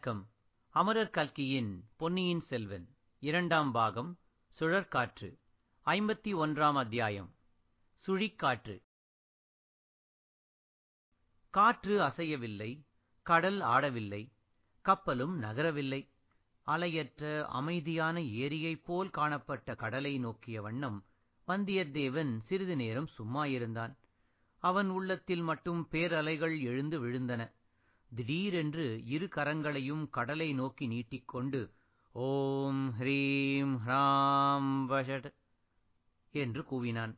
வணக்கம் அமரர் கல்கியின் பொன்னியின் செல்வன் இரண்டாம் பாகம் சுழற்காற்று ஐம்பத்தி ஒன்றாம் அத்தியாயம் சுழிக்காற்று காற்று அசையவில்லை கடல் ஆடவில்லை கப்பலும் நகரவில்லை அலையற்ற அமைதியான ஏரியைப் போல் காணப்பட்ட கடலை நோக்கிய வண்ணம் வந்தியத்தேவன் சிறிது நேரம் சும்மா இருந்தான் அவன் உள்ளத்தில் மட்டும் பேரலைகள் எழுந்து விழுந்தன திடீரென்று இரு கரங்களையும் கடலை நோக்கி நீட்டிக்கொண்டு ஓம் ஹ்ரீம் ஹ்ராம் வஷட் என்று கூவினான்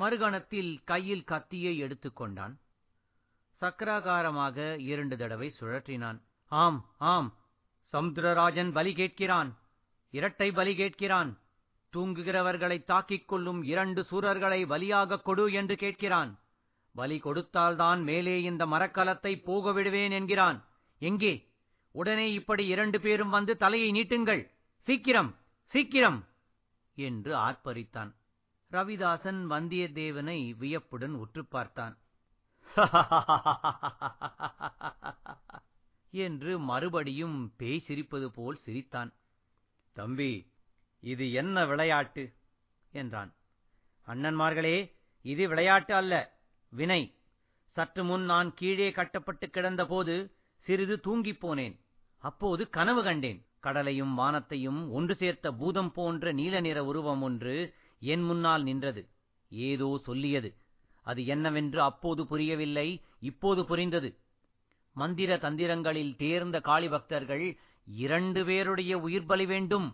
மறுகணத்தில் கையில் கத்தியை எடுத்துக்கொண்டான் சக்கராகாரமாக இரண்டு தடவை சுழற்றினான் ஆம் ஆம் சமுத்திரராஜன் பலி கேட்கிறான் இரட்டை பலி கேட்கிறான் தூங்குகிறவர்களை தாக்கிக் கொள்ளும் இரண்டு சூரர்களை வலியாகக் கொடு என்று கேட்கிறான் பலி கொடுத்தால்தான் மேலே இந்த மரக்கலத்தை போக விடுவேன் என்கிறான் எங்கே உடனே இப்படி இரண்டு பேரும் வந்து தலையை நீட்டுங்கள் சீக்கிரம் சீக்கிரம் என்று ஆர்ப்பரித்தான் ரவிதாசன் வந்தியத்தேவனை வியப்புடன் உற்று பார்த்தான் என்று மறுபடியும் பேய் சிரிப்பது போல் சிரித்தான் தம்பி இது என்ன விளையாட்டு என்றான் அண்ணன்மார்களே இது விளையாட்டு அல்ல வினை சற்று முன் நான் கீழே கட்டப்பட்டு கிடந்தபோது சிறிது தூங்கிப் போனேன் அப்போது கனவு கண்டேன் கடலையும் வானத்தையும் ஒன்று சேர்த்த பூதம் போன்ற நீல நிற உருவம் ஒன்று என் முன்னால் நின்றது ஏதோ சொல்லியது அது என்னவென்று அப்போது புரியவில்லை இப்போது புரிந்தது மந்திர தந்திரங்களில் தேர்ந்த காளிபக்தர்கள் இரண்டு பேருடைய உயிர் பலி வேண்டும்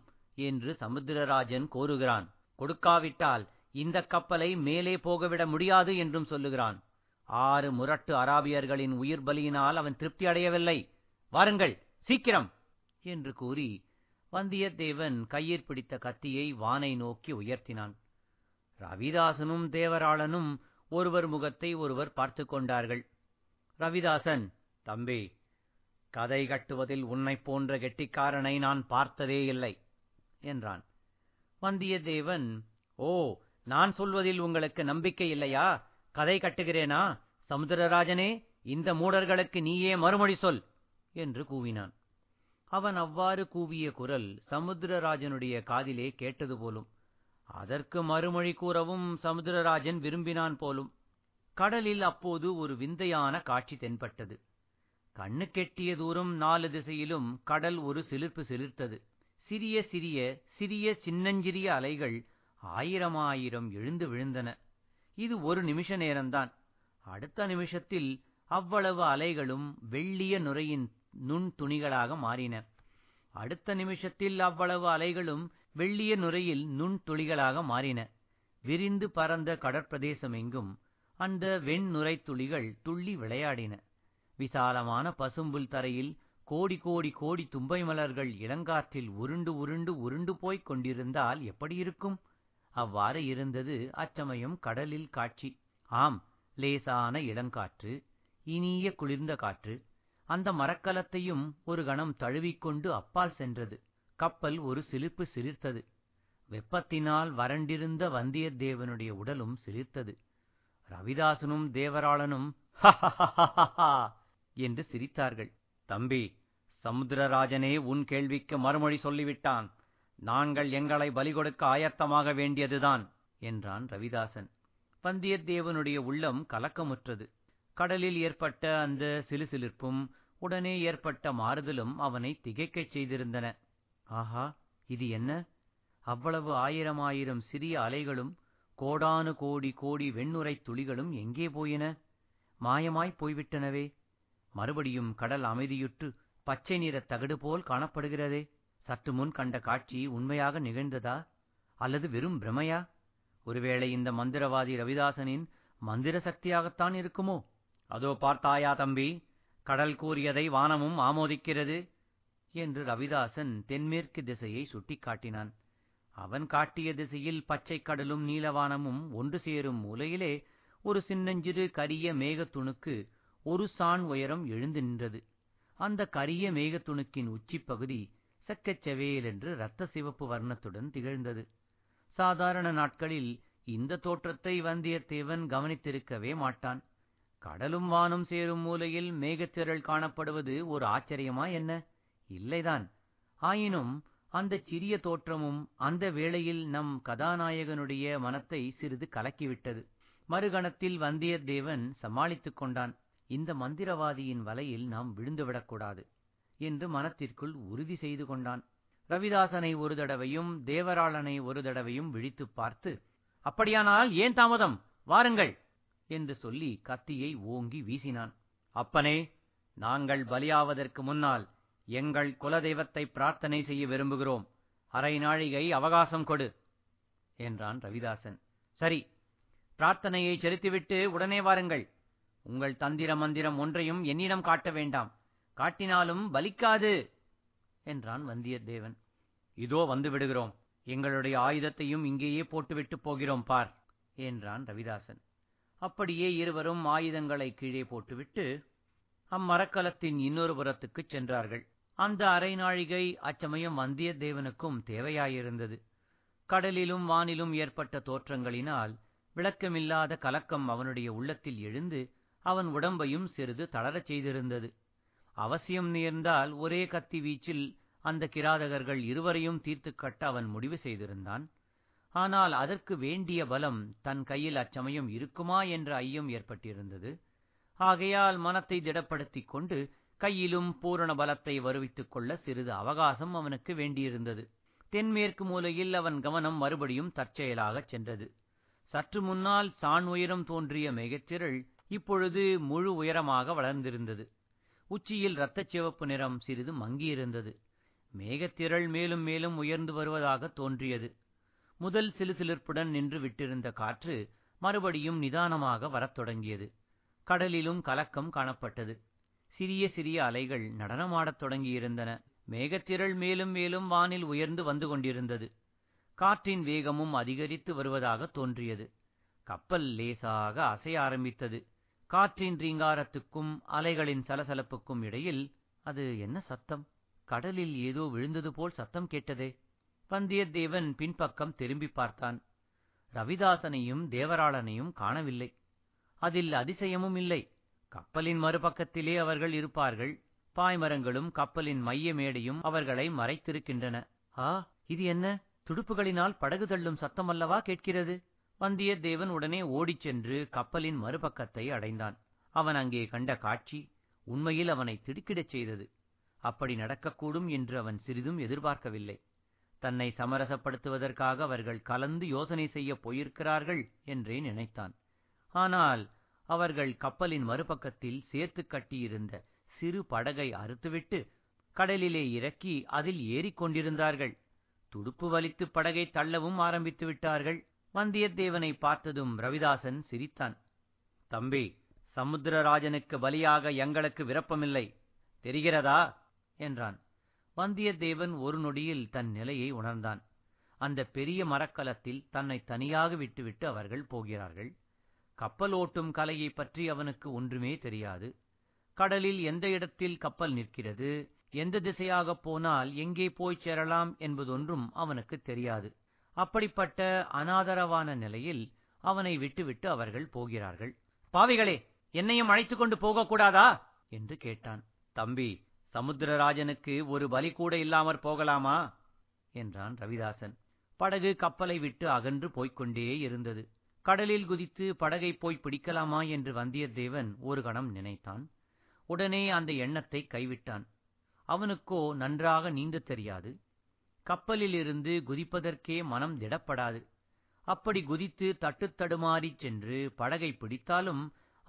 என்று சமுத்திரராஜன் கோருகிறான் கொடுக்காவிட்டால் இந்த கப்பலை மேலே போகவிட முடியாது என்றும் சொல்லுகிறான் ஆறு முரட்டு அராபியர்களின் உயிர் பலியினால் அவன் திருப்தி அடையவில்லை வாருங்கள் சீக்கிரம் என்று கூறி வந்தியத்தேவன் கையில் பிடித்த கத்தியை வானை நோக்கி உயர்த்தினான் ரவிதாசனும் தேவராளனும் ஒருவர் முகத்தை ஒருவர் பார்த்து கொண்டார்கள் ரவிதாசன் தம்பி கதை கட்டுவதில் உன்னைப் போன்ற கெட்டிக்காரனை நான் பார்த்ததே இல்லை என்றான் வந்தியத்தேவன் ஓ நான் சொல்வதில் உங்களுக்கு நம்பிக்கை இல்லையா கதை கட்டுகிறேனா சமுத்திரராஜனே இந்த மூடர்களுக்கு நீயே மறுமொழி சொல் என்று கூவினான் அவன் அவ்வாறு கூவிய குரல் சமுத்திரராஜனுடைய காதிலே கேட்டது போலும் அதற்கு மறுமொழி கூறவும் சமுத்திரராஜன் விரும்பினான் போலும் கடலில் அப்போது ஒரு விந்தையான காட்சி தென்பட்டது கண்ணு கெட்டிய தூரம் நாலு திசையிலும் கடல் ஒரு சிலிர்ப்பு சிலிர்த்தது சிறிய சிறிய சிறிய சின்னஞ்சிறிய அலைகள் ஆயிரமாயிரம் எழுந்து விழுந்தன இது ஒரு நிமிஷ நேரம்தான் அடுத்த நிமிஷத்தில் அவ்வளவு அலைகளும் வெள்ளிய நுரையின் நுண் துணிகளாக மாறின அடுத்த நிமிஷத்தில் அவ்வளவு அலைகளும் வெள்ளிய நுரையில் நுண் துளிகளாக மாறின விரிந்து பறந்த கடற்பிரதேசம் எங்கும் அந்த வெண்ணுரை துளிகள் துள்ளி விளையாடின விசாலமான பசும்புல் தரையில் கோடி கோடி கோடி தும்பை மலர்கள் இளங்காற்றில் உருண்டு உருண்டு உருண்டு போய்க் கொண்டிருந்தால் எப்படி இருக்கும் அவ்வாறு இருந்தது அச்சமயம் கடலில் காட்சி ஆம் லேசான இளங்காற்று இனிய குளிர்ந்த காற்று அந்த மரக்கலத்தையும் ஒரு கணம் தழுவிக்கொண்டு அப்பால் சென்றது கப்பல் ஒரு சிலிர்ப்பு சிலிர்த்தது வெப்பத்தினால் வறண்டிருந்த வந்தியத்தேவனுடைய உடலும் சிலிர்த்தது ரவிதாசனும் தேவராளனும் என்று சிரித்தார்கள் தம்பி சமுத்திரராஜனே உன் கேள்விக்கு மறுமொழி சொல்லிவிட்டான் நாங்கள் எங்களை பலி கொடுக்க ஆயத்தமாக வேண்டியதுதான் என்றான் ரவிதாசன் வந்தியத்தேவனுடைய உள்ளம் கலக்கமுற்றது கடலில் ஏற்பட்ட அந்த சிலுசிலிர்ப்பும் உடனே ஏற்பட்ட மாறுதலும் அவனை திகைக்கச் செய்திருந்தன ஆஹா இது என்ன அவ்வளவு ஆயிரம் ஆயிரம் சிறிய அலைகளும் கோடானு கோடி கோடி வெண்ணுரை துளிகளும் எங்கே போயின மாயமாய் போய்விட்டனவே மறுபடியும் கடல் அமைதியுற்று பச்சை நிற தகடு போல் காணப்படுகிறதே சற்று முன் கண்ட காட்சி உண்மையாக நிகழ்ந்ததா அல்லது வெறும் பிரமையா ஒருவேளை இந்த மந்திரவாதி ரவிதாசனின் மந்திர சக்தியாகத்தான் இருக்குமோ அதோ பார்த்தாயா தம்பி கடல் கூறியதை வானமும் ஆமோதிக்கிறது என்று ரவிதாசன் தென்மேற்கு திசையை சுட்டிக்காட்டினான் அவன் காட்டிய திசையில் பச்சை கடலும் நீலவானமும் ஒன்று சேரும் மூலையிலே ஒரு சின்னஞ்சிறு கரிய மேகத்துணுக்கு ஒரு சாண் உயரம் எழுந்து நின்றது அந்த கரிய மேகத்துணுக்கின் உச்சிப்பகுதி பச்சைக்கச் என்று இரத்த சிவப்பு வர்ணத்துடன் திகழ்ந்தது சாதாரண நாட்களில் இந்த தோற்றத்தை வந்தியத்தேவன் கவனித்திருக்கவே மாட்டான் கடலும் வானும் சேரும் மூலையில் மேகத்திரள் காணப்படுவது ஒரு ஆச்சரியமா என்ன இல்லைதான் ஆயினும் அந்த சிறிய தோற்றமும் அந்த வேளையில் நம் கதாநாயகனுடைய மனத்தை சிறிது கலக்கிவிட்டது மறுகணத்தில் வந்தியத்தேவன் சமாளித்துக் கொண்டான் இந்த மந்திரவாதியின் வலையில் நாம் விழுந்துவிடக்கூடாது என்று மனத்திற்குள் உறுதி செய்து கொண்டான் ரவிதாசனை ஒரு தடவையும் தேவராளனை ஒரு தடவையும் விழித்துப் பார்த்து அப்படியானால் ஏன் தாமதம் வாருங்கள் என்று சொல்லி கத்தியை ஓங்கி வீசினான் அப்பனே நாங்கள் பலியாவதற்கு முன்னால் எங்கள் குலதெய்வத்தை பிரார்த்தனை செய்ய விரும்புகிறோம் அரை நாழிகை அவகாசம் கொடு என்றான் ரவிதாசன் சரி பிரார்த்தனையை செலுத்திவிட்டு உடனே வாருங்கள் உங்கள் தந்திர மந்திரம் ஒன்றையும் என்னிடம் காட்ட வேண்டாம் காட்டினாலும் பலிக்காது என்றான் வந்தியத்தேவன் இதோ வந்து விடுகிறோம் எங்களுடைய ஆயுதத்தையும் இங்கேயே போட்டுவிட்டு போகிறோம் பார் என்றான் ரவிதாசன் அப்படியே இருவரும் ஆயுதங்களை கீழே போட்டுவிட்டு அம்மரக்கலத்தின் இன்னொரு புறத்துக்குச் சென்றார்கள் அந்த அரைநாழிகை அச்சமயம் வந்தியத்தேவனுக்கும் தேவையாயிருந்தது கடலிலும் வானிலும் ஏற்பட்ட தோற்றங்களினால் விளக்கமில்லாத கலக்கம் அவனுடைய உள்ளத்தில் எழுந்து அவன் உடம்பையும் சிறிது தளரச் செய்திருந்தது அவசியம் நேர்ந்தால் ஒரே கத்தி வீச்சில் அந்த கிராதகர்கள் இருவரையும் தீர்த்துக் கட்ட அவன் முடிவு செய்திருந்தான் ஆனால் அதற்கு வேண்டிய பலம் தன் கையில் அச்சமயம் இருக்குமா என்ற ஐயம் ஏற்பட்டிருந்தது ஆகையால் மனத்தை திடப்படுத்திக் கொண்டு கையிலும் பூரண பலத்தை வருவித்துக் கொள்ள சிறிது அவகாசம் அவனுக்கு வேண்டியிருந்தது தென்மேற்கு மூலையில் அவன் கவனம் மறுபடியும் தற்செயலாகச் சென்றது சற்று முன்னால் சாண் உயரம் தோன்றிய மேகத்திரள் இப்பொழுது முழு உயரமாக வளர்ந்திருந்தது உச்சியில் இரத்தச் சிவப்பு நிறம் சிறிது மங்கியிருந்தது மேகத்திரள் மேலும் மேலும் உயர்ந்து வருவதாக தோன்றியது முதல் சிலுசிலிர்ப்புடன் நின்று விட்டிருந்த காற்று மறுபடியும் நிதானமாக வரத் தொடங்கியது கடலிலும் கலக்கம் காணப்பட்டது சிறிய சிறிய அலைகள் நடனமாடத் தொடங்கியிருந்தன மேகத்திரள் மேலும் மேலும் வானில் உயர்ந்து வந்து கொண்டிருந்தது காற்றின் வேகமும் அதிகரித்து வருவதாக தோன்றியது கப்பல் லேசாக அசைய ஆரம்பித்தது காற்றின் ரீங்காரத்துக்கும் அலைகளின் சலசலப்புக்கும் இடையில் அது என்ன சத்தம் கடலில் ஏதோ விழுந்தது போல் சத்தம் கேட்டதே வந்தியத்தேவன் பின்பக்கம் திரும்பி பார்த்தான் ரவிதாசனையும் தேவராளனையும் காணவில்லை அதில் அதிசயமும் இல்லை கப்பலின் மறுபக்கத்திலே அவர்கள் இருப்பார்கள் பாய்மரங்களும் கப்பலின் மைய மேடையும் அவர்களை மறைத்திருக்கின்றன ஆ இது என்ன துடுப்புகளினால் படகு தள்ளும் சத்தமல்லவா கேட்கிறது வந்தியத்தேவன் உடனே ஓடிச் சென்று கப்பலின் மறுபக்கத்தை அடைந்தான் அவன் அங்கே கண்ட காட்சி உண்மையில் அவனை திடுக்கிடச் செய்தது அப்படி நடக்கக்கூடும் என்று அவன் சிறிதும் எதிர்பார்க்கவில்லை தன்னை சமரசப்படுத்துவதற்காக அவர்கள் கலந்து யோசனை செய்யப் போயிருக்கிறார்கள் என்றே நினைத்தான் ஆனால் அவர்கள் கப்பலின் மறுபக்கத்தில் சேர்த்து கட்டியிருந்த சிறு படகை அறுத்துவிட்டு கடலிலே இறக்கி அதில் ஏறிக்கொண்டிருந்தார்கள் துடுப்பு வலித்து படகை தள்ளவும் ஆரம்பித்து விட்டார்கள் வந்தியத்தேவனை பார்த்ததும் ரவிதாசன் சிரித்தான் தம்பி சமுத்திரராஜனுக்கு பலியாக எங்களுக்கு விருப்பமில்லை தெரிகிறதா என்றான் வந்தியத்தேவன் ஒரு நொடியில் தன் நிலையை உணர்ந்தான் அந்த பெரிய மரக்கலத்தில் தன்னை தனியாக விட்டுவிட்டு அவர்கள் போகிறார்கள் கப்பல் ஓட்டும் கலையை பற்றி அவனுக்கு ஒன்றுமே தெரியாது கடலில் எந்த இடத்தில் கப்பல் நிற்கிறது எந்த திசையாகப் போனால் எங்கே போய்ச் சேரலாம் என்பதொன்றும் அவனுக்குத் தெரியாது அப்படிப்பட்ட அனாதரவான நிலையில் அவனை விட்டுவிட்டு அவர்கள் போகிறார்கள் பாவிகளே என்னையும் அழைத்துக் கொண்டு போகக்கூடாதா என்று கேட்டான் தம்பி சமுத்திரராஜனுக்கு ஒரு பலி கூட இல்லாமற் போகலாமா என்றான் ரவிதாசன் படகு கப்பலை விட்டு அகன்று போய்க்கொண்டே இருந்தது கடலில் குதித்து படகை போய் பிடிக்கலாமா என்று வந்தியத்தேவன் ஒரு கணம் நினைத்தான் உடனே அந்த எண்ணத்தை கைவிட்டான் அவனுக்கோ நன்றாக நீந்த தெரியாது கப்பலிலிருந்து குதிப்பதற்கே மனம் திடப்படாது அப்படி குதித்து தட்டுத்தடுமாறிச் சென்று படகைப் பிடித்தாலும்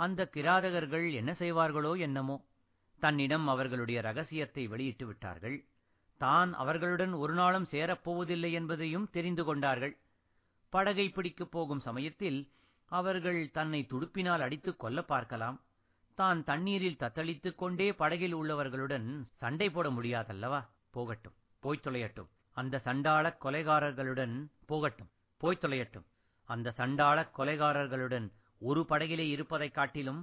அந்த கிராதகர்கள் என்ன செய்வார்களோ என்னமோ தன்னிடம் அவர்களுடைய ரகசியத்தை வெளியிட்டு விட்டார்கள் தான் அவர்களுடன் ஒரு நாளும் சேரப்போவதில்லை என்பதையும் தெரிந்து கொண்டார்கள் படகை பிடிக்கப் போகும் சமயத்தில் அவர்கள் தன்னை துடுப்பினால் அடித்துக் கொல்ல பார்க்கலாம் தான் தண்ணீரில் தத்தளித்துக் கொண்டே படகில் உள்ளவர்களுடன் சண்டை போட முடியாதல்லவா போகட்டும் போய்த் தொலையட்டும் அந்த சண்டாளக் கொலைகாரர்களுடன் போகட்டும் போய்த் தொலையட்டும் அந்த சண்டாளக் கொலைகாரர்களுடன் ஒரு படகிலே இருப்பதைக் காட்டிலும்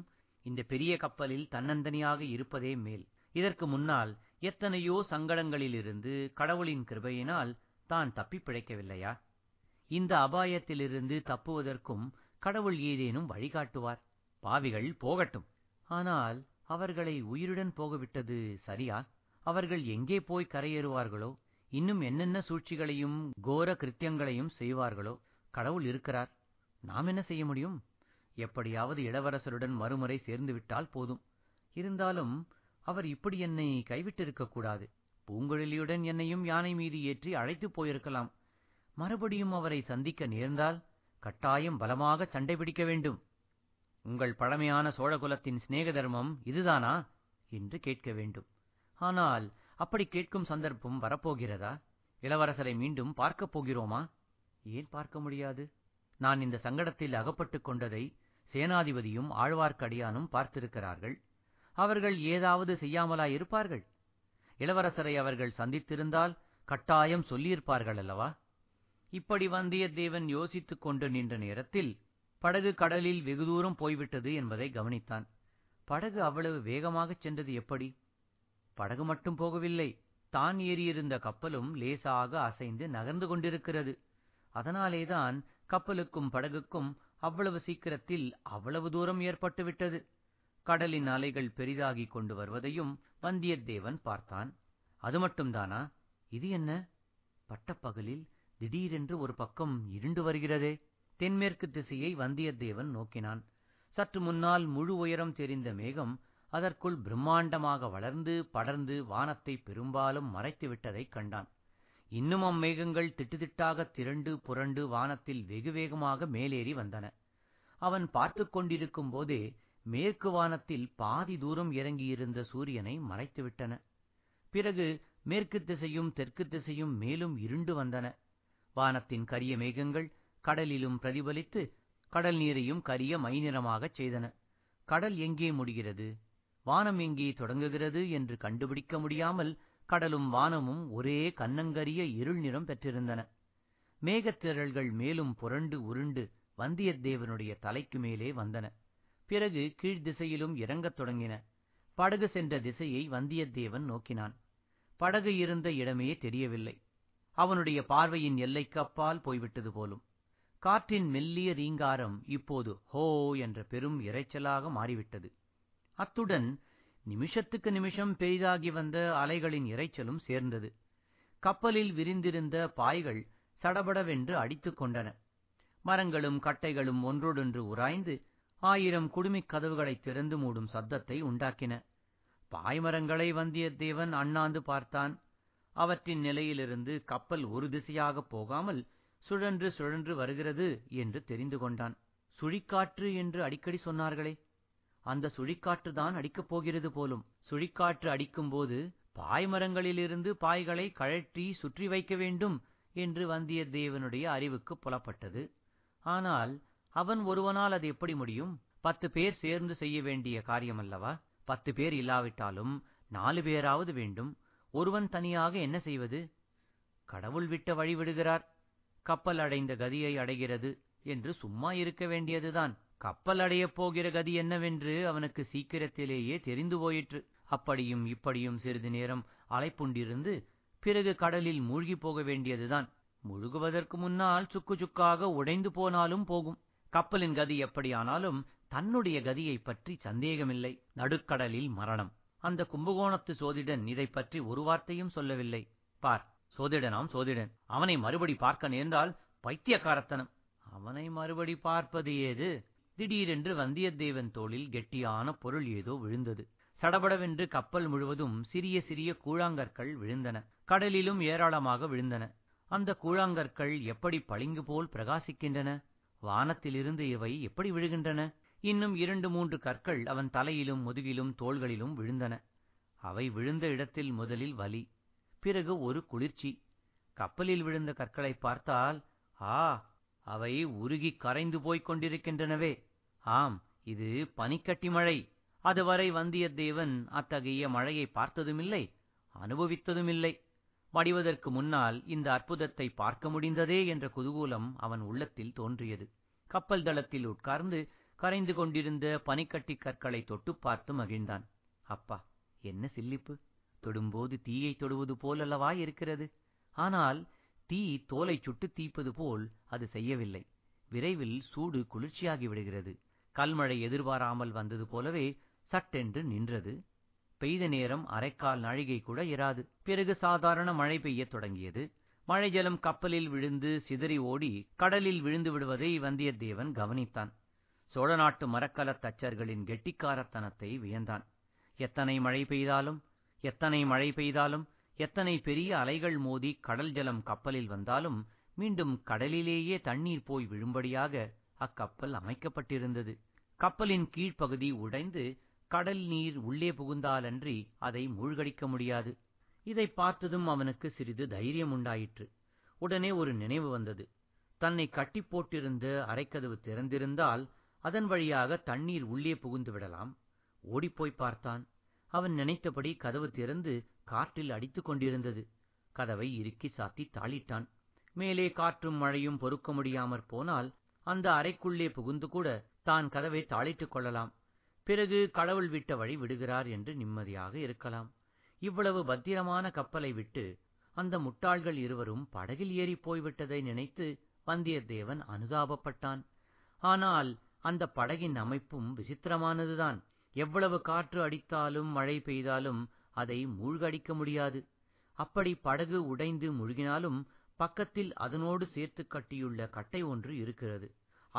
இந்த பெரிய கப்பலில் தன்னந்தனியாக இருப்பதே மேல் இதற்கு முன்னால் எத்தனையோ சங்கடங்களிலிருந்து கடவுளின் கிருபையினால் தான் தப்பி பிழைக்கவில்லையா இந்த அபாயத்திலிருந்து தப்புவதற்கும் கடவுள் ஏதேனும் வழிகாட்டுவார் பாவிகள் போகட்டும் ஆனால் அவர்களை உயிருடன் போகவிட்டது சரியா அவர்கள் எங்கே போய் கரையேறுவார்களோ இன்னும் என்னென்ன சூழ்ச்சிகளையும் கோர கிருத்தியங்களையும் செய்வார்களோ கடவுள் இருக்கிறார் நாம் என்ன செய்ய முடியும் எப்படியாவது இளவரசருடன் மறுமுறை சேர்ந்துவிட்டால் போதும் இருந்தாலும் அவர் இப்படி என்னை கைவிட்டிருக்க கூடாது பூங்குழலியுடன் என்னையும் யானை மீது ஏற்றி அழைத்துப் போயிருக்கலாம் மறுபடியும் அவரை சந்திக்க நேர்ந்தால் கட்டாயம் பலமாக சண்டை பிடிக்க வேண்டும் உங்கள் பழமையான சோழகுலத்தின் சிநேக தர்மம் இதுதானா என்று கேட்க வேண்டும் ஆனால் அப்படி கேட்கும் சந்தர்ப்பம் வரப்போகிறதா இளவரசரை மீண்டும் பார்க்கப் போகிறோமா ஏன் பார்க்க முடியாது நான் இந்த சங்கடத்தில் அகப்பட்டுக் கொண்டதை சேனாதிபதியும் ஆழ்வார்க்கடியானும் பார்த்திருக்கிறார்கள் அவர்கள் ஏதாவது செய்யாமலா இருப்பார்கள் இளவரசரை அவர்கள் சந்தித்திருந்தால் கட்டாயம் சொல்லியிருப்பார்கள் அல்லவா இப்படி வந்தியத்தேவன் யோசித்துக் கொண்டு நின்ற நேரத்தில் படகு கடலில் வெகு தூரம் போய்விட்டது என்பதை கவனித்தான் படகு அவ்வளவு வேகமாகச் சென்றது எப்படி படகு மட்டும் போகவில்லை தான் ஏறியிருந்த கப்பலும் லேசாக அசைந்து நகர்ந்து கொண்டிருக்கிறது அதனாலேதான் கப்பலுக்கும் படகுக்கும் அவ்வளவு சீக்கிரத்தில் அவ்வளவு தூரம் ஏற்பட்டுவிட்டது கடலின் அலைகள் பெரிதாகிக் கொண்டு வருவதையும் வந்தியத்தேவன் பார்த்தான் அது மட்டும்தானா இது என்ன பட்டப்பகலில் திடீரென்று ஒரு பக்கம் இருண்டு வருகிறதே தென்மேற்கு திசையை வந்தியத்தேவன் நோக்கினான் சற்று முன்னால் முழு உயரம் தெரிந்த மேகம் அதற்குள் பிரம்மாண்டமாக வளர்ந்து படர்ந்து வானத்தை பெரும்பாலும் மறைத்துவிட்டதைக் கண்டான் இன்னும் அம்மேகங்கள் திட்டுதிட்டாக திரண்டு புரண்டு வானத்தில் வெகு வேகமாக மேலேறி வந்தன அவன் பார்த்து கொண்டிருக்கும் போதே மேற்கு வானத்தில் பாதி தூரம் இறங்கியிருந்த சூரியனை மறைத்துவிட்டன பிறகு மேற்கு திசையும் தெற்கு திசையும் மேலும் இருண்டு வந்தன வானத்தின் கரிய மேகங்கள் கடலிலும் பிரதிபலித்து கடல் நீரையும் கரிய மைநிறமாகச் செய்தன கடல் எங்கே முடிகிறது வானம் எங்கே தொடங்குகிறது என்று கண்டுபிடிக்க முடியாமல் கடலும் வானமும் ஒரே கன்னங்கரிய இருள் நிறம் பெற்றிருந்தன மேகத்திரள்கள் மேலும் புரண்டு உருண்டு வந்தியத்தேவனுடைய தலைக்கு மேலே வந்தன பிறகு கீழ்திசையிலும் இறங்கத் தொடங்கின படகு சென்ற திசையை வந்தியத்தேவன் நோக்கினான் படகு இருந்த இடமே தெரியவில்லை அவனுடைய பார்வையின் எல்லைக்கப்பால் போய்விட்டது போலும் காற்றின் மெல்லிய ரீங்காரம் இப்போது ஹோ என்ற பெரும் இறைச்சலாக மாறிவிட்டது அத்துடன் நிமிஷத்துக்கு நிமிஷம் பெரிதாகி வந்த அலைகளின் இரைச்சலும் சேர்ந்தது கப்பலில் விரிந்திருந்த பாய்கள் சடபடவென்று அடித்துக் கொண்டன மரங்களும் கட்டைகளும் ஒன்றோடொன்று உராய்ந்து ஆயிரம் குடுமிக் கதவுகளை திறந்து மூடும் சத்தத்தை உண்டாக்கின பாய்மரங்களை வந்தியத்தேவன் அண்ணாந்து பார்த்தான் அவற்றின் நிலையிலிருந்து கப்பல் ஒரு திசையாகப் போகாமல் சுழன்று சுழன்று வருகிறது என்று தெரிந்து கொண்டான் சுழிக்காற்று என்று அடிக்கடி சொன்னார்களே அந்த சுழிக்காற்றுதான் அடிக்கப் போகிறது போலும் சுழிக்காற்று அடிக்கும்போது பாய்மரங்களிலிருந்து பாய்களை கழற்றி சுற்றி வைக்க வேண்டும் என்று வந்தியத்தேவனுடைய அறிவுக்கு புலப்பட்டது ஆனால் அவன் ஒருவனால் அது எப்படி முடியும் பத்து பேர் சேர்ந்து செய்ய வேண்டிய காரியமல்லவா பத்து பேர் இல்லாவிட்டாலும் நாலு பேராவது வேண்டும் ஒருவன் தனியாக என்ன செய்வது கடவுள் விட்ட வழி விடுகிறார் கப்பல் அடைந்த கதியை அடைகிறது என்று சும்மா இருக்க வேண்டியதுதான் கப்பல் அடையப் போகிற கதி என்னவென்று அவனுக்கு சீக்கிரத்திலேயே தெரிந்து போயிற்று அப்படியும் இப்படியும் சிறிது நேரம் அலைப்புண்டிருந்து பிறகு கடலில் மூழ்கிப் போக வேண்டியதுதான் முழுகுவதற்கு முன்னால் சுக்கு சுக்காக உடைந்து போனாலும் போகும் கப்பலின் கதி எப்படியானாலும் தன்னுடைய கதியை பற்றி சந்தேகமில்லை நடுக்கடலில் மரணம் அந்த கும்பகோணத்து சோதிடன் இதை பற்றி ஒரு வார்த்தையும் சொல்லவில்லை பார் சோதிடனாம் சோதிடன் அவனை மறுபடி பார்க்க நேர்ந்தால் பைத்தியக்காரத்தனம் அவனை மறுபடி பார்ப்பது ஏது திடீரென்று வந்தியத்தேவன் தோளில் கெட்டியான பொருள் ஏதோ விழுந்தது சடபடவென்று கப்பல் முழுவதும் சிறிய சிறிய கூழாங்கற்கள் விழுந்தன கடலிலும் ஏராளமாக விழுந்தன அந்த கூழாங்கற்கள் எப்படி பளிங்கு போல் பிரகாசிக்கின்றன வானத்திலிருந்து இவை எப்படி விழுகின்றன இன்னும் இரண்டு மூன்று கற்கள் அவன் தலையிலும் முதுகிலும் தோள்களிலும் விழுந்தன அவை விழுந்த இடத்தில் முதலில் வலி பிறகு ஒரு குளிர்ச்சி கப்பலில் விழுந்த கற்களை பார்த்தால் ஆ அவை உருகி கரைந்து போய்க் கொண்டிருக்கின்றனவே ஆம் இது பனிக்கட்டி மழை அதுவரை வந்தியத்தேவன் அத்தகைய மழையை பார்த்ததுமில்லை அனுபவித்ததுமில்லை வடிவதற்கு முன்னால் இந்த அற்புதத்தை பார்க்க முடிந்ததே என்ற குதூகூலம் அவன் உள்ளத்தில் தோன்றியது கப்பல் தளத்தில் உட்கார்ந்து கரைந்து கொண்டிருந்த பனிக்கட்டி கற்களை தொட்டு பார்த்து மகிழ்ந்தான் அப்பா என்ன சில்லிப்பு தொடும்போது தீயை தொடுவது போலல்லவா இருக்கிறது ஆனால் தீ தோலை சுட்டு தீப்பது போல் அது செய்யவில்லை விரைவில் சூடு குளிர்ச்சியாகி விடுகிறது கல்மழை எதிர்பாராமல் வந்தது போலவே சட்டென்று நின்றது பெய்த நேரம் அரைக்கால் நாழிகை கூட இராது பிறகு சாதாரண மழை பெய்யத் தொடங்கியது மழை ஜலம் கப்பலில் விழுந்து சிதறி ஓடி கடலில் விழுந்து விடுவதை வந்தியத்தேவன் கவனித்தான் சோழ நாட்டு மரக்கலத் தச்சர்களின் கெட்டிக்காரத்தனத்தை வியந்தான் எத்தனை மழை பெய்தாலும் எத்தனை மழை பெய்தாலும் எத்தனை பெரிய அலைகள் மோதி கடல் ஜலம் கப்பலில் வந்தாலும் மீண்டும் கடலிலேயே தண்ணீர் போய் விழும்படியாக அக்கப்பல் அமைக்கப்பட்டிருந்தது கப்பலின் கீழ்ப்பகுதி உடைந்து கடல் நீர் உள்ளே புகுந்தாலன்றி அதை மூழ்கடிக்க முடியாது இதை பார்த்ததும் அவனுக்கு சிறிது தைரியம் உண்டாயிற்று உடனே ஒரு நினைவு வந்தது தன்னை கட்டி போட்டிருந்த அரைக்கதவு திறந்திருந்தால் அதன் வழியாக தண்ணீர் உள்ளே புகுந்து விடலாம் ஓடிப்போய் பார்த்தான் அவன் நினைத்தபடி கதவு திறந்து காற்றில் அடித்துக் கொண்டிருந்தது கதவை இறுக்கி சாத்தி தாளிட்டான் மேலே காற்றும் மழையும் பொறுக்க முடியாமற் போனால் அந்த அறைக்குள்ளே புகுந்து கூட தான் கதவை தாளிட்டுக் கொள்ளலாம் பிறகு கடவுள் விட்ட வழி விடுகிறார் என்று நிம்மதியாக இருக்கலாம் இவ்வளவு பத்திரமான கப்பலை விட்டு அந்த முட்டாள்கள் இருவரும் படகில் ஏறி போய்விட்டதை நினைத்து வந்தியத்தேவன் அனுதாபப்பட்டான் ஆனால் அந்த படகின் அமைப்பும் விசித்திரமானதுதான் எவ்வளவு காற்று அடித்தாலும் மழை பெய்தாலும் அதை மூழ்கடிக்க முடியாது அப்படி படகு உடைந்து மூழ்கினாலும் பக்கத்தில் அதனோடு சேர்த்துக் கட்டியுள்ள கட்டை ஒன்று இருக்கிறது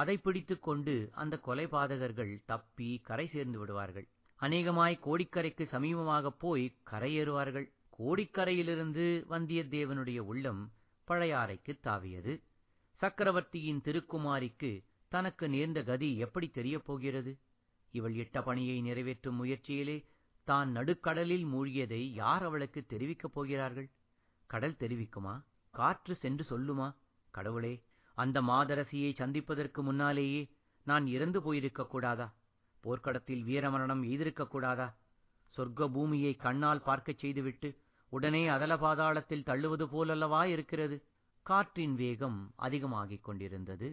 அதை பிடித்துக் கொண்டு அந்த கொலைபாதகர்கள் தப்பி கரை சேர்ந்து விடுவார்கள் அநேகமாய் கோடிக்கரைக்கு சமீபமாகப் போய் கரையேறுவார்கள் கோடிக்கரையிலிருந்து வந்தியத்தேவனுடைய உள்ளம் பழையாறைக்கு தாவியது சக்கரவர்த்தியின் திருக்குமாரிக்கு தனக்கு நேர்ந்த கதி எப்படி தெரியப் போகிறது இவள் இட்ட பணியை நிறைவேற்றும் முயற்சியிலே தான் நடுக்கடலில் மூழ்கியதை யார் அவளுக்கு தெரிவிக்கப் போகிறார்கள் கடல் தெரிவிக்குமா காற்று சென்று சொல்லுமா கடவுளே அந்த மாதரசியை சந்திப்பதற்கு முன்னாலேயே நான் இறந்து போயிருக்கக் கூடாதா போர்க்களத்தில் வீரமரணம் எய்திருக்கக் கூடாதா சொர்க்க பூமியை கண்ணால் பார்க்கச் செய்துவிட்டு உடனே அதல பாதாளத்தில் தள்ளுவது போலல்லவா இருக்கிறது காற்றின் வேகம் அதிகமாகிக் கொண்டிருந்தது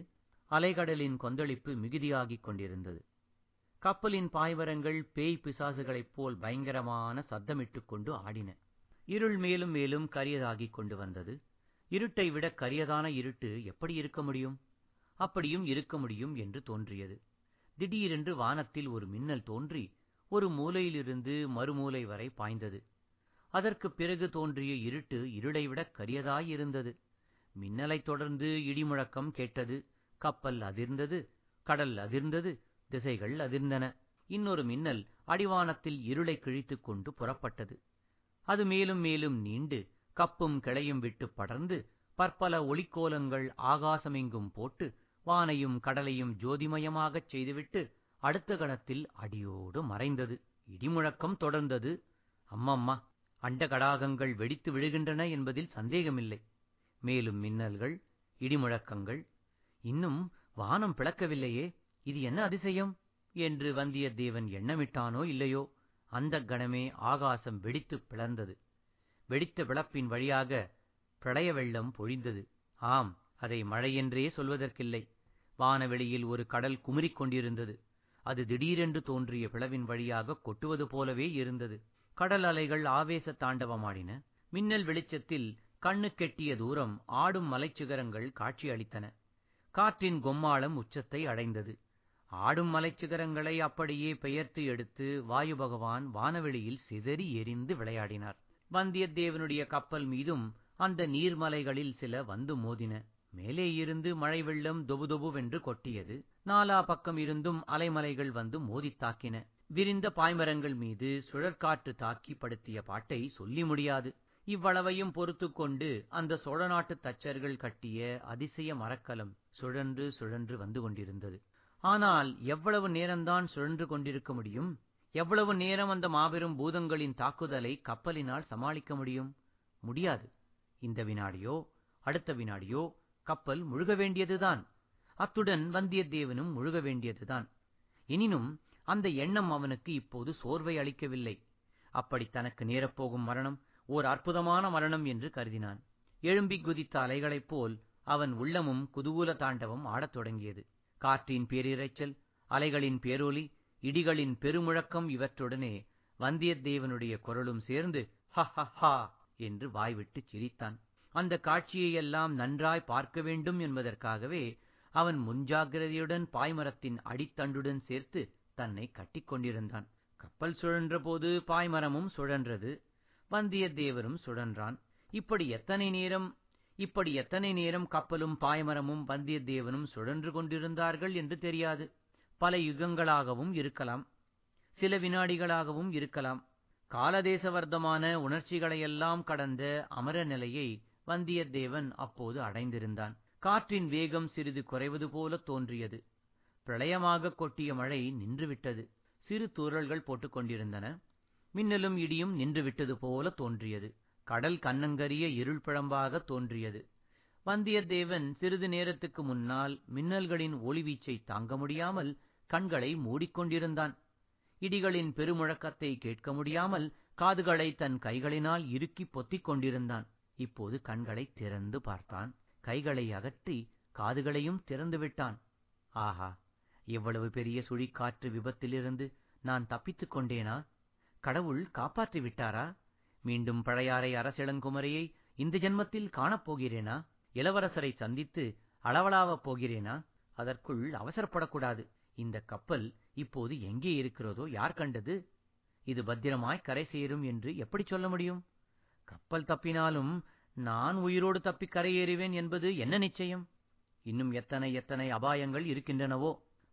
அலைகடலின் கொந்தளிப்பு மிகுதியாகிக் கொண்டிருந்தது கப்பலின் பாய்வரங்கள் பேய் பிசாசுகளைப் போல் பயங்கரமான சத்தமிட்டுக் கொண்டு ஆடின இருள் மேலும் மேலும் கரியதாகிக் கொண்டு வந்தது இருட்டை விட கரியதான இருட்டு எப்படி இருக்க முடியும் அப்படியும் இருக்க முடியும் என்று தோன்றியது திடீரென்று வானத்தில் ஒரு மின்னல் தோன்றி ஒரு மூலையிலிருந்து மறுமூலை வரை பாய்ந்தது அதற்குப் பிறகு தோன்றிய இருட்டு இருளைவிடக் கரியதாயிருந்தது மின்னலைத் தொடர்ந்து இடிமுழக்கம் கேட்டது கப்பல் அதிர்ந்தது கடல் அதிர்ந்தது திசைகள் அதிர்ந்தன இன்னொரு மின்னல் அடிவானத்தில் இருளைக் கிழித்துக் கொண்டு புறப்பட்டது அது மேலும் மேலும் நீண்டு கப்பும் கிளையும் விட்டுப் படர்ந்து பற்பல ஒளிக்கோலங்கள் ஆகாசமெங்கும் போட்டு வானையும் கடலையும் ஜோதிமயமாகச் செய்துவிட்டு அடுத்த கணத்தில் அடியோடு மறைந்தது இடிமுழக்கம் தொடர்ந்தது அம்மம்மா அண்டகடாகங்கள் வெடித்து விழுகின்றன என்பதில் சந்தேகமில்லை மேலும் மின்னல்கள் இடிமுழக்கங்கள் இன்னும் வானம் பிளக்கவில்லையே இது என்ன அதிசயம் என்று வந்தியத்தேவன் எண்ணமிட்டானோ இல்லையோ அந்தக் கணமே ஆகாசம் வெடித்துப் பிளர்ந்தது வெடித்த விளப்பின் வழியாக பிரளய வெள்ளம் பொழிந்தது ஆம் அதை மழையென்றே சொல்வதற்கில்லை வானவெளியில் ஒரு கடல் குமுறிக் கொண்டிருந்தது அது திடீரென்று தோன்றிய பிளவின் வழியாக கொட்டுவது போலவே இருந்தது கடல் அலைகள் ஆவேச தாண்டவமாடின மின்னல் வெளிச்சத்தில் கண்ணு கெட்டிய தூரம் ஆடும் மலைச்சிகரங்கள் காட்சியளித்தன காற்றின் கொம்மாளம் உச்சத்தை அடைந்தது ஆடும் மலைச்சிகரங்களை அப்படியே பெயர்த்து எடுத்து வாயு பகவான் வானவெளியில் சிதறி எரிந்து விளையாடினார் வந்தியத்தேவனுடைய கப்பல் மீதும் அந்த நீர்மலைகளில் சில வந்து மோதின மேலே இருந்து மழை வெள்ளம் தொபுதொபுவென்று கொட்டியது நாலா பக்கம் இருந்தும் அலைமலைகள் வந்து மோதி தாக்கின விரிந்த பாய்மரங்கள் மீது சுழற்காற்று தாக்கி படுத்திய பாட்டை சொல்லி முடியாது இவ்வளவையும் பொறுத்து கொண்டு அந்த சோழ தச்சர்கள் கட்டிய அதிசய மரக்கலம் சுழன்று சுழன்று வந்து கொண்டிருந்தது ஆனால் எவ்வளவு நேரம்தான் சுழன்று கொண்டிருக்க முடியும் எவ்வளவு நேரம் அந்த மாபெரும் பூதங்களின் தாக்குதலை கப்பலினால் சமாளிக்க முடியும் முடியாது இந்த வினாடியோ அடுத்த வினாடியோ கப்பல் முழுக வேண்டியதுதான் அத்துடன் வந்தியத்தேவனும் முழுக வேண்டியதுதான் எனினும் அந்த எண்ணம் அவனுக்கு இப்போது சோர்வை அளிக்கவில்லை அப்படி தனக்கு நேரப்போகும் மரணம் ஓர் அற்புதமான மரணம் என்று கருதினான் எழும்பி குதித்த அலைகளைப் போல் அவன் உள்ளமும் குதூகூல தாண்டவம் ஆடத் தொடங்கியது காற்றின் பேரிரைச்சல் அலைகளின் பேரொலி இடிகளின் பெருமுழக்கம் இவற்றுடனே வந்தியத்தேவனுடைய குரலும் சேர்ந்து ஹ ஹ ஹா என்று வாய்விட்டு சிரித்தான் அந்த காட்சியையெல்லாம் நன்றாய் பார்க்க வேண்டும் என்பதற்காகவே அவன் முன்ஜாகிரதையுடன் பாய்மரத்தின் அடித்தண்டுடன் சேர்த்து தன்னை கட்டிக் கொண்டிருந்தான் கப்பல் சுழன்ற போது பாய்மரமும் சுழன்றது வந்தியத்தேவரும் சுழன்றான் இப்படி எத்தனை நேரம் இப்படி எத்தனை நேரம் கப்பலும் பாய்மரமும் வந்தியத்தேவனும் சுழன்று கொண்டிருந்தார்கள் என்று தெரியாது பல யுகங்களாகவும் இருக்கலாம் சில வினாடிகளாகவும் இருக்கலாம் காலதேசவர்த்தமான உணர்ச்சிகளையெல்லாம் கடந்த அமர நிலையை வந்தியத்தேவன் அப்போது அடைந்திருந்தான் காற்றின் வேகம் சிறிது குறைவது போல தோன்றியது பிரளயமாக கொட்டிய மழை நின்றுவிட்டது சிறு தூரல்கள் போட்டுக்கொண்டிருந்தன மின்னலும் இடியும் நின்றுவிட்டது போல தோன்றியது கடல் கண்ணங்கரிய இருள் பிழம்பாக தோன்றியது வந்தியத்தேவன் சிறிது நேரத்துக்கு முன்னால் மின்னல்களின் ஒளிவீச்சை தாங்க முடியாமல் கண்களை மூடிக்கொண்டிருந்தான் இடிகளின் பெருமுழக்கத்தை கேட்க முடியாமல் காதுகளை தன் கைகளினால் இறுக்கி பொத்திக் கொண்டிருந்தான் இப்போது கண்களை திறந்து பார்த்தான் கைகளை அகற்றி காதுகளையும் திறந்து விட்டான் ஆஹா இவ்வளவு பெரிய சுழிக்காற்று விபத்திலிருந்து நான் தப்பித்துக் கொண்டேனா கடவுள் காப்பாற்றி விட்டாரா மீண்டும் பழையாறை அரசிளங்குமரையை இந்த ஜென்மத்தில் காணப்போகிறேனா இளவரசரை சந்தித்து அளவலாவப் போகிறேனா அதற்குள் அவசரப்படக்கூடாது இந்த கப்பல் இப்போது எங்கே இருக்கிறதோ யார் கண்டது இது பத்திரமாய் கரை சேரும் என்று எப்படி சொல்ல முடியும் கப்பல் தப்பினாலும் நான் உயிரோடு தப்பி கரையேறுவேன் என்பது என்ன நிச்சயம் இன்னும் எத்தனை எத்தனை அபாயங்கள் இருக்கின்றனவோ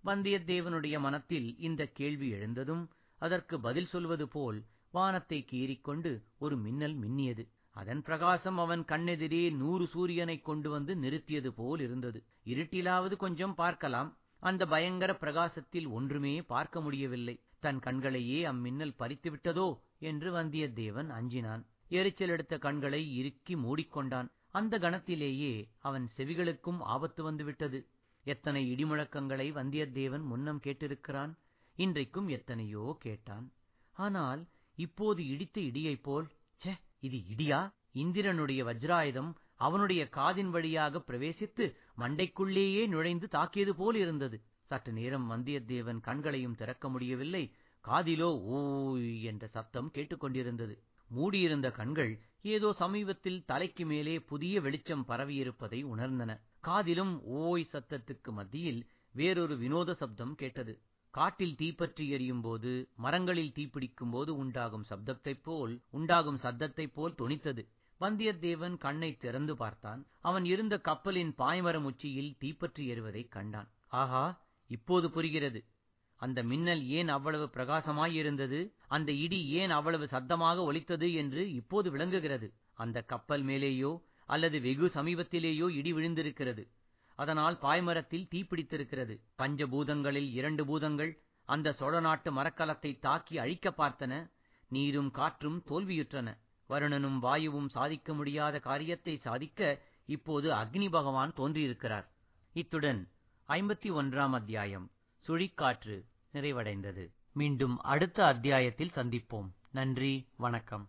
வந்தியத்தேவனுடைய மனத்தில் இந்த கேள்வி எழுந்ததும் அதற்கு பதில் சொல்வது போல் வானத்தை கீறிக்கொண்டு ஒரு மின்னல் மின்னியது அதன் பிரகாசம் அவன் கண்ணெதிரே நூறு சூரியனைக் கொண்டு வந்து நிறுத்தியது போல் இருந்தது இருட்டிலாவது கொஞ்சம் பார்க்கலாம் அந்த பயங்கர பிரகாசத்தில் ஒன்றுமே பார்க்க முடியவில்லை தன் கண்களையே அம்மின்னல் பறித்துவிட்டதோ என்று வந்தியத்தேவன் அஞ்சினான் எரிச்சல் எடுத்த கண்களை இறுக்கி மூடிக்கொண்டான் அந்த கணத்திலேயே அவன் செவிகளுக்கும் ஆபத்து வந்துவிட்டது எத்தனை இடிமுழக்கங்களை வந்தியத்தேவன் முன்னம் கேட்டிருக்கிறான் இன்றைக்கும் எத்தனையோ கேட்டான் ஆனால் இப்போது இடித்த இடியைப் போல் சே இது இடியா இந்திரனுடைய வஜ்ராயுதம் அவனுடைய காதின் வழியாக பிரவேசித்து மண்டைக்குள்ளேயே நுழைந்து தாக்கியது போல் இருந்தது சற்று நேரம் வந்தியத்தேவன் கண்களையும் திறக்க முடியவில்லை காதிலோ ஓய் என்ற சப்தம் கேட்டுக்கொண்டிருந்தது மூடியிருந்த கண்கள் ஏதோ சமீபத்தில் தலைக்கு மேலே புதிய வெளிச்சம் பரவியிருப்பதை உணர்ந்தன காதிலும் ஓய் சத்தத்துக்கு மத்தியில் வேறொரு வினோத சப்தம் கேட்டது காட்டில் தீப்பற்றி எரியும் போது மரங்களில் தீப்பிடிக்கும் போது உண்டாகும் சப்தத்தைப் போல் உண்டாகும் சத்தத்தைப் போல் தொனித்தது வந்தியத்தேவன் கண்ணை திறந்து பார்த்தான் அவன் இருந்த கப்பலின் பாய்மரம் உச்சியில் தீப்பற்றி எறுவதைக் கண்டான் ஆஹா இப்போது புரிகிறது அந்த மின்னல் ஏன் அவ்வளவு பிரகாசமாயிருந்தது அந்த இடி ஏன் அவ்வளவு சத்தமாக ஒலித்தது என்று இப்போது விளங்குகிறது அந்த கப்பல் மேலேயோ அல்லது வெகு சமீபத்திலேயோ இடி விழுந்திருக்கிறது அதனால் பாய்மரத்தில் தீப்பிடித்திருக்கிறது பஞ்ச பூதங்களில் இரண்டு பூதங்கள் அந்த நாட்டு மரக்கலத்தை தாக்கி அழிக்க பார்த்தன நீரும் காற்றும் தோல்வியுற்றன வருணனும் வாயுவும் சாதிக்க முடியாத காரியத்தை சாதிக்க இப்போது அக்னி பகவான் தோன்றியிருக்கிறார் இத்துடன் ஐம்பத்தி ஒன்றாம் அத்தியாயம் சுழிக்காற்று நிறைவடைந்தது மீண்டும் அடுத்த அத்தியாயத்தில் சந்திப்போம் நன்றி வணக்கம்